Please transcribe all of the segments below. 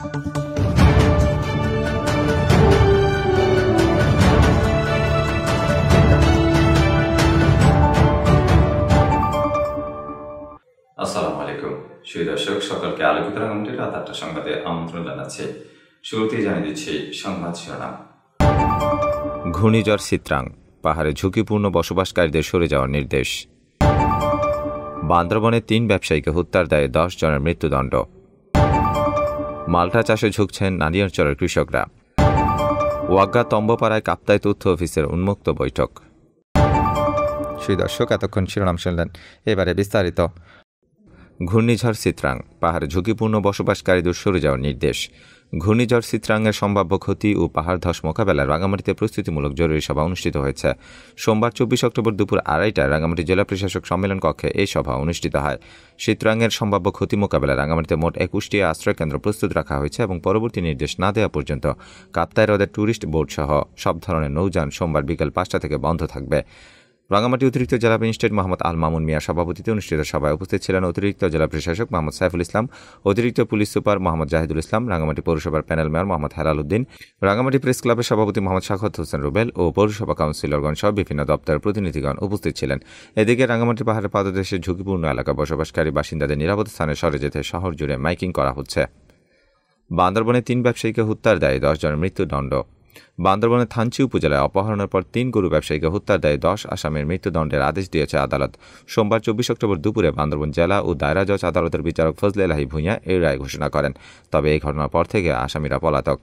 আসসালামু আলাইকুম দর্শক সকলকে আলোকিত রাত আটটা সংবাদে আমন্ত্রণ শুরুতেই জানিয়ে দিচ্ছি সংবাদ শিরোনাম ঘূর্ণিঝড় সিত্রাং পাহাড়ে ঝুঁকিপূর্ণ বসবাসকারীদের সরে যাওয়ার নির্দেশ বান্দরবনে তিন ব্যবসায়ীকে হত্যার দায়ে দশ জনের মৃত্যুদণ্ড মাল্টা চাষে ঝুঁকছেন নানিয়ারচরের কৃষকরা ওয়াগ্গা তম্বপাড়ায় কাপ্তায় তথ্য অফিসের উন্মুক্ত বৈঠক সেই দর্শক এতক্ষণ শিরোনাম শুনলেন এবারে বিস্তারিত ঘূর্ণিঝড় চিত্রাং পাহাড়ে ঝুঁকিপূর্ণ বসবাসকারীদের সরে যাওয়ার নির্দেশ ঘূর্ণিঝড় চিত্রাঙ্গের সম্ভাব্য ক্ষতি ও পাহাড় ধস মোকাবেলায় রাঙামাটিতে প্রস্তুতিমূলক জরুরি সভা অনুষ্ঠিত হয়েছে সোমবার চব্বিশ অক্টোবর দুপুর আড়াইটায় রাঙামাটি জেলা প্রশাসক সম্মেলন কক্ষে এই সভা অনুষ্ঠিত হয় চিত্রাঙ্গের সম্ভাব্য ক্ষতি মোকাবেলায় রাঙামাটিতে মোট একুশটি আশ্রয়কেন্দ্র প্রস্তুত রাখা হয়েছে এবং পরবর্তী নির্দেশ না দেওয়া পর্যন্ত কাপ্তাই হ্রদের ট্যুরিস্ট বোর্ড সহ সব ধরনের নৌযান সোমবার বিকেল পাঁচটা থেকে বন্ধ থাকবে রাঙামাটি অতিরিক্ত জেলা ম্যাজিস্ট্রেট মোহাম্মদ আল মামুন মিয়া সভাপতিতে অনুষ্ঠিত সভায় উপস্থিত ছিলেন অতিরিক্ত জেলা প্রশাসক মোহাম্মদ সাইফুল ইসলাম অতিরিক্ত পুলিশ সুপার মোহাম্মদ জাহিদুল ইসলাম রাঙামাটি পৌরসভার panel mayor Mohammad Helal Uddin Rangamati press ক্লাবের সভাপতি মোহাম্মদ শাখত হোসেন রুবেল ও পৌরসভা কাউন্সিলরগণ সহ বিভিন্ন দপ্তরের প্রতিনিধিগণ উপস্থিত ছিলেন এদিকে রাঙামাটি পাহাড়ের পাদদেশে ঝুঁকিপূর্ণ এলাকা বসবাসকারী বাসিন্দাদের নিরাপদ স্থানে সরে যেতে শহর জুড়ে মাইকিং করা হচ্ছে বান্দরবনে তিন ব্যবসায়ীকে হত্যার দায়ে দশজনের মৃত্যুদণ্ড বান্দরবনের থানচি উপজেলায় অপহরণের পর তিন গরু ব্যবসায়ীকে হত্যার দায়ে দশ আসামের মৃত্যুদণ্ডের আদেশ দিয়েছে আদালত সোমবার চব্বিশ অক্টোবর দুপুরে বান্দরবন জেলা ও দায়রা জজ আদালতের বিচারক ফজলে এলাহি ভূঁইয়া এই রায় ঘোষণা করেন তবে এই ঘটনার পর থেকে আসামিরা পলাতক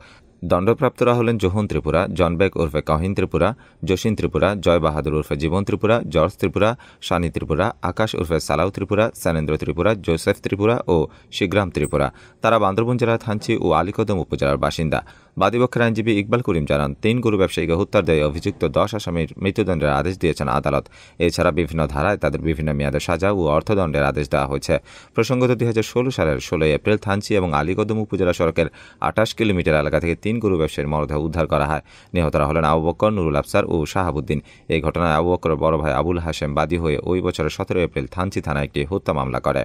দণ্ডপ্রাপ্তরা হলেন জোহন ত্রিপুরা জনবেক উর্ফে কাহিন ত্রিপুরা জসিন ত্রিপুরা জয় বাহাদুর উর্ফে জীবন ত্রিপুরা জর্জ ত্রিপুরা সানি ত্রিপুরা আকাশ উর্ফে সালাউ ত্রিপুরা সানেন্দ্র ত্রিপুরা জোসেফ ত্রিপুরা ও শিগ্রাম ত্রিপুরা তারা বান্দরবন জেলার থানচি ও আলিকদম উপজেলার বাসিন্দা বাদীপক্ষের আইনজীবী ইকবাল করিম জানান তিন গরু ব্যবসায়ীকে হত্যার দেয় অভিযুক্ত দশ আসামির মৃত্যুদণ্ডের আদেশ দিয়েছেন আদালত এছাড়া বিভিন্ন ধারায় তাদের বিভিন্ন মেয়াদে সাজা ও অর্থদণ্ডের আদেশ দেওয়া হয়েছে প্রসঙ্গত দুই সালের ষোলোই এপ্রিল থানচি এবং আলীকদম উপজেলা সড়কের আঠাশ কিলোমিটার এলাকা থেকে তিন গরু ব্যবসায়ীর মরদেহ উদ্ধার করা হয় নিহতরা হলেন আবু বক্কর নুরুল আফসার ও শাহাবুদ্দিন এই ঘটনায় আবু বক্করের বড় ভাই আবুল হাসেম বাদী হয়ে ওই বছরের সতেরো এপ্রিল থানচি থানায় একটি হত্যা মামলা করে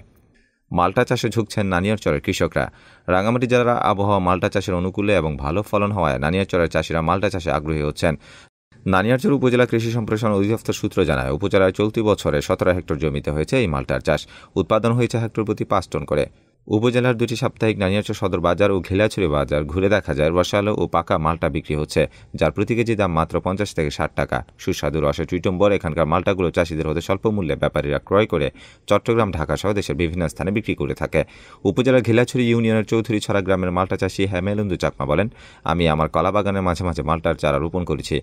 মাল্টা চাষে ঝুঁকছেন নানিয়ারচরের কৃষকরা রাঙামাটি জেলার আবহাওয়া মাল্টা চাষের অনুকূলে এবং ভালো ফলন হওয়ায় নানিয়ারচরের চাষিরা মাল্টা চাষে আগ্রহী হচ্ছেন নানিয়ারচর উপজেলা কৃষি সম্প্রসারণ অধিদপ্তর সূত্র জানায় উপজেলায় চলতি বছরে সতেরো হেক্টর জমিতে হয়েছে এই মাল্টার চাষ উৎপাদন হয়েছে হেক্টর প্রতি পাঁচ টন করে উপজেলার দুটি সাপ্তাহিক নানিয়াচর সদর বাজার ও ঘিলাছড়ি বাজার ঘুরে দেখা যায় রসালো ও পাকা মালটা বিক্রি হচ্ছে যার প্রতি কেজি দাম মাত্র পঞ্চাশ থেকে ষাট টাকা সুস্বাদু রসে টুইটম্বর এখানকার মালটাগুলো চাষিদের হতে স্বল্প মূল্যে ব্যাপারীরা ক্রয় করে চট্টগ্রাম ঢাকা সহ দেশের বিভিন্ন স্থানে বিক্রি করে থাকে উপজেলার ঘিলাছড়ি ইউনিয়নের চৌধুরী ছড়া গ্রামের মালটা চাষি হেমেলন্দু চাকমা বলেন আমি আমার কলাবাগানের মাঝে মাঝে মালটার চারা রোপণ করেছি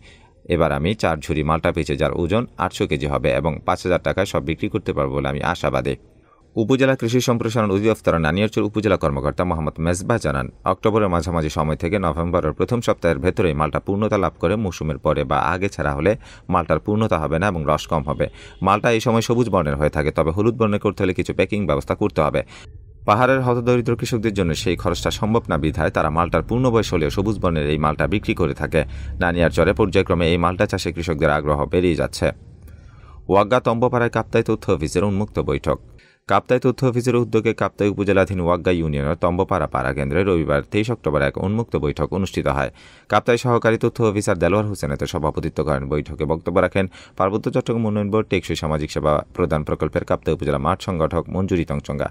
এবার আমি চার ঝুড়ি মালটা পেয়েছি যার ওজন আটশো কেজি হবে এবং পাঁচ হাজার টাকায় সব বিক্রি করতে পারবো বলে আমি আশাবাদী উপজেলা কৃষি সম্প্রসারণ অধিদপ্তর নানিয়ারচর উপজেলা কর্মকর্তা মোহাম্মদ মেজবা জানান অক্টোবরের মাঝামাঝি সময় থেকে নভেম্বরের প্রথম সপ্তাহের ভেতরেই মালটা পূর্ণতা লাভ করে মৌসুমের পরে বা আগে ছাড়া হলে মালটার পূর্ণতা হবে না এবং রস কম হবে মালটা এই সময় সবুজ বর্ণের হয়ে থাকে তবে হলুদ বর্ণের করতে হলে কিছু প্যাকিং ব্যবস্থা করতে হবে পাহাড়ের হতদরিদ্র কৃষকদের জন্য সেই খরচটা সম্ভব না বিধায় তারা মালটার পূর্ণবয়স হলেও সবুজ বর্ণের এই মালটা বিক্রি করে থাকে নানিয়ার চরে পর্যায়ক্রমে এই মালটা চাষে কৃষকদের আগ্রহ বেড়েই যাচ্ছে ওয়াগ্গা তম্বপাড়ায় কাপ্তায় তথ্য অফিসের উন্মুক্ত বৈঠক কাপ্তাই তথ্য অফিসের উদ্যোগে কাপ্তাই উপজেলাধীন ওয়াগ্গা ইউনিয়নের তম্বপাড়া পাড়া কেন্দ্রে রবিবার তেইশ অক্টোবর এক উন্মুক্ত বৈঠক অনুষ্ঠিত হয় কাপ্তাই সহকারী তথ্য অফিসার দেলোয়ার হোসেন এতে সভাপতিত্ব করেন বৈঠকে বক্তব্য রাখেন পার্বত্য চট্টগ্রাম উন্নয়ন বোর্ড টেকসই সামাজিক সেবা প্রদান প্রকল্পের কাপ্তাই উপজেলা মাঠ সংগঠক মঞ্জুরি তংচঙ্গা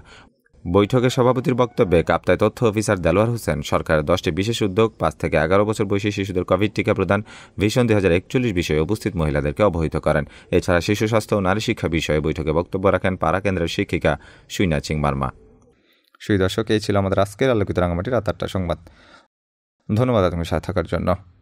বৈঠকে সভাপতির বক্তব্যে কাপ্তায় তথ্য অফিসার দেলোয়ার হোসেন সরকার দশটি বিশেষ উদ্যোগ পাঁচ থেকে এগারো বছর বয়সী শিশুদের কোভিড টিকা প্রদান ভীষণ দুই হাজার একচল্লিশ বিষয়ে উপস্থিত মহিলাদেরকে অবহিত করেন এছাড়া শিশু স্বাস্থ্য ও নারী শিক্ষা বিষয়ে বৈঠকে বক্তব্য রাখেন পাড়া কেন্দ্রের শিক্ষিকা সুইনা চিং মার্মা সুই দর্শক এই ছিল আমাদের আজকের আলোকিত রাঙামাটির রাত আটটা সংবাদ ধন্যবাদ আপনার সাথে থাকার জন্য